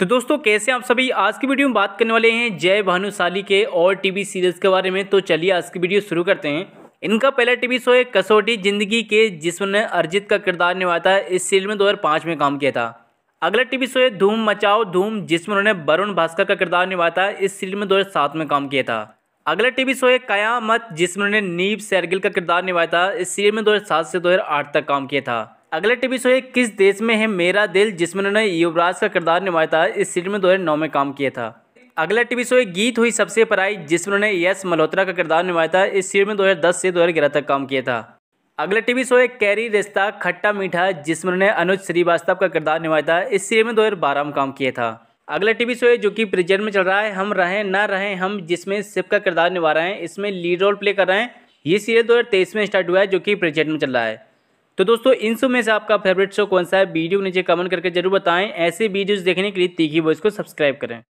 तो दोस्तों कैसे आप सभी आज की वीडियो में बात करने वाले हैं जय भानुशाली के और टीवी सीरियल्स के बारे में तो चलिए आज की वीडियो शुरू करते हैं इनका पहला टीवी शो है कसौटी जिंदगी के जिसमें अर्जित का किरदार निभाया था इस सीरियल में 2005 में काम किया था अगला टीवी शो है धूम मचाओ धूम जिसमें उन्होंने वरुण भास्कर का किरदार निभाया था इस सीरियल में सात में काम किया था अगला टीवी शो है कयामत जिसमें उन्होंने नीब सैरगिल का किरदार निभाया था इस सीरियल में सात से आठ तक काम किया था अगला टीवी शो है किस देश में है मेरा दिल जिसमें उन्होंने युवराज का किरदार निभाया था इस सीरीज में दो हजार नौ में काम किया था अगला टीवी शो है गीत हुई सबसे पराई जिसमें उन्होंने यश मल्होत्रा का किरदार निभाया था इस सीरीज में दो हजार दस से दो हजार ग्यारह तक काम किया था अगला टीवी शो है कैरी रिश्ता खट्टा मीठा जिसमें उन्होंने अनुज श्रीवास्तव का किरदार निभाया था इस सीरीज में दो हजार बारह में काम किया था अगला टीवी शो है जो कि प्रेजेंट में चल रहा है हम रहें ना रहें हम जिसमें शिव का किरदार निभा रहे हैं इसमें लीड रोल प्ले कर रहे हैं ये सीरीज दो हजार तेईस में स्टार्ट हुआ है जो कि प्रेजेंट में चल रहा है तो दोस्तों इन सब में से आपका फेवरेट शो कौन सा है वीडियो नीचे कमेंट करके जरूर बताएं ऐसे वीडियोस देखने के लिए तीखी वॉइस को सब्सक्राइब करें